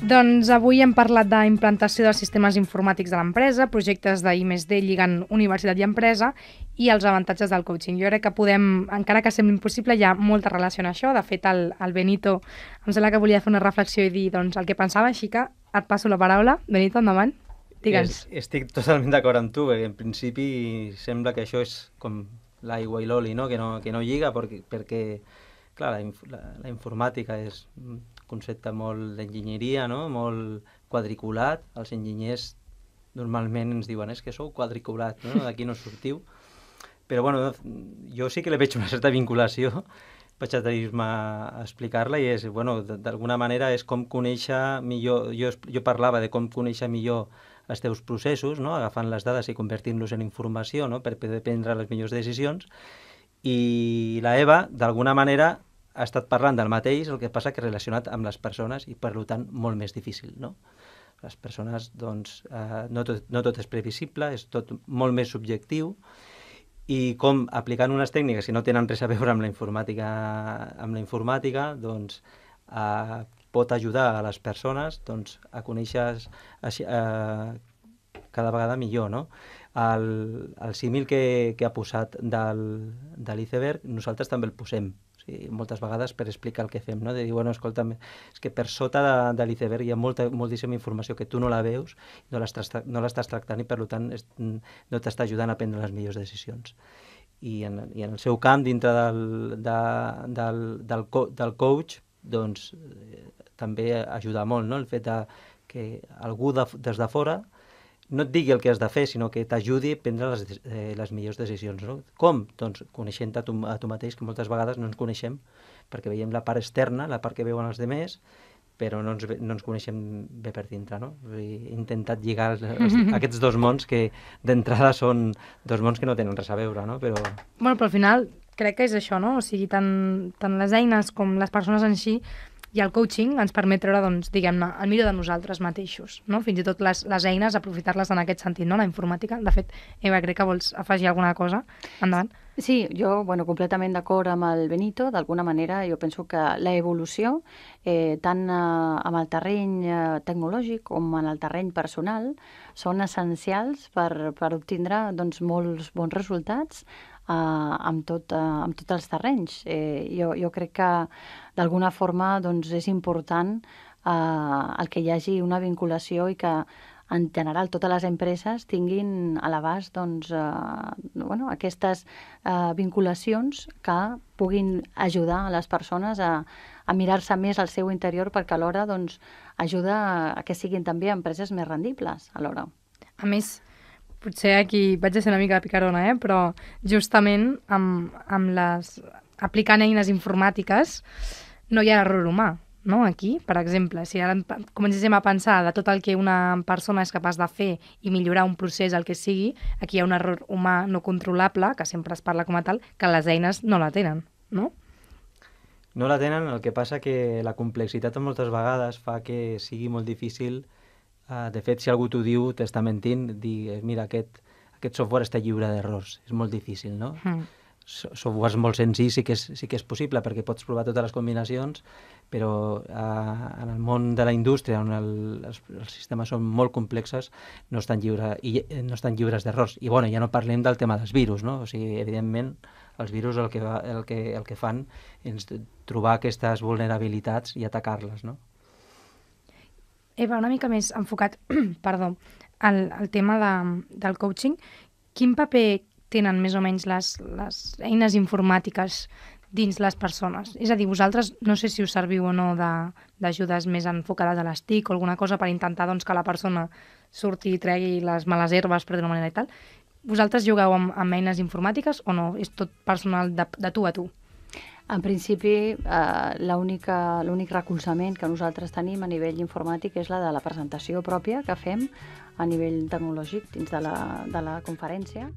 Doncs avui hem parlat d'implantació dels sistemes informàtics de l'empresa, projectes de I+D lligant universitat i empresa i els avantatges del coaching. Jo crec que podem, encara que sembli impossible, hi ha molta relació en això. De fet, el, el Benito em sembla que volia fer una reflexió i dir doncs, el que pensava, així que et passo la paraula. Benito, endavant. Digue'ns. Estic totalment d'acord amb tu, perquè en principi sembla que això és com l'aigua i l'oli, no? Que, no, que no lliga, perquè, perquè clar, la, la, la informàtica és concepte molt d'enginyeria, no? molt quadriculat. Els enginyers normalment ens diuen és que sou quadriculat, no? d'aquí no sortiu. Però bueno, jo sí que li veig una certa vinculació vaig atrevir me a explicar-la i és, bueno, d'alguna manera és com conèixer millor, jo, jo parlava de com conèixer millor els teus processos, no? agafant les dades i convertint-los en informació no? per poder prendre les millors decisions i la Eva, d'alguna manera, ha estat parlant del mateix, el que passa que relacionat amb les persones i, per tant, molt més difícil, no? Les persones, doncs, eh, no, tot, no tot és previsible, és tot molt més subjectiu i com aplicant unes tècniques que no tenen res a veure amb la informàtica, amb la informàtica doncs, eh, pot ajudar a les persones doncs, a conèixer eh, cada vegada millor, no? El, el símil que, que ha posat del, de l'iceberg, nosaltres també el posem moltes vegades per explicar el que fem, no? de dir, bueno, escolta, és que per sota de, de l'iceberg hi ha molta, moltíssima informació que tu no la veus, no l'estàs no tractant i per tant és, no t'està ajudant a prendre les millors decisions. I en, i en el seu camp, dintre del, de, del, del, co del coach, doncs eh, també ajuda molt no? el fet de, que algú de, des de fora no et digui el que has de fer, sinó que t'ajudi a prendre les, eh, les millors decisions. No? Com? Doncs coneixent a tu, a tu mateix, que moltes vegades no ens coneixem, perquè veiem la part externa, la part que veuen els altres, però no ens, no ens coneixem bé per dintre, no? He intentat lligar els, els, aquests dos mons que d'entrada són dos mons que no tenen res a veure, no? Però... Bueno, però al final crec que és això, no? O sigui, tant, tant les eines com les persones en si i el coaching ens permet treure, doncs, diguem-ne, el millor de nosaltres mateixos, no? Fins i tot les, les eines, aprofitar-les en aquest sentit, no? La informàtica. De fet, Eva, crec que vols afegir alguna cosa. Endavant. Sí, jo, bueno, completament d'acord amb el Benito. D'alguna manera, jo penso que la evolució, eh, tant eh, amb el terreny eh, tecnològic com en el terreny personal, són essencials per, per obtindre doncs, molts bons resultats eh, amb, tot, eh, amb tots els terrenys. Eh, jo, jo crec que d'alguna forma doncs, és important eh, el que hi hagi una vinculació i que en general totes les empreses tinguin a l'abast doncs, eh, bueno, aquestes eh, vinculacions que puguin ajudar a les persones a, a mirar-se més al seu interior perquè alhora doncs, ajuda a que siguin també empreses més rendibles alhora. A més, potser aquí vaig a ser una mica de picarona, eh? però justament amb, amb les, aplicant eines informàtiques no hi ha error humà. No? Aquí, per exemple, si ara comencem a pensar de tot el que una persona és capaç de fer i millorar un procés, el que sigui, aquí hi ha un error humà no controlable, que sempre es parla com a tal, que les eines no la tenen, no? No la tenen, el que passa que la complexitat moltes vegades fa que sigui molt difícil eh, Uh, de fet, si algú t'ho diu, t'està mentint, dir, mira, aquest, aquest software està lliure d'errors. És molt difícil, no? Mm. So molt senzill sí que, és, sí que és possible, perquè pots provar totes les combinacions, però uh, en el món de la indústria, on el, els, els sistemes són molt complexes, no estan, lliure, i, no estan lliures d'errors. I bueno, ja no parlem del tema dels virus, no? O sigui, evidentment, els virus el que, va, el que, el que fan és trobar aquestes vulnerabilitats i atacar-les, no? Eva, una mica més enfocat, perdó, al, al tema de, del coaching, quin paper tenen més o menys les, les eines informàtiques dins les persones? És a dir, vosaltres no sé si us serviu o no d'ajudes més enfocades a les TIC o alguna cosa per intentar doncs, que la persona surti i tregui les males herbes, per d'una manera i tal. Vosaltres jugueu amb, amb eines informàtiques o no? És tot personal de, de tu a tu? En principi, eh, l'únic recolzament que nosaltres tenim a nivell informàtic és la de la presentació pròpia que fem a nivell tecnològic dins de la, de la conferència.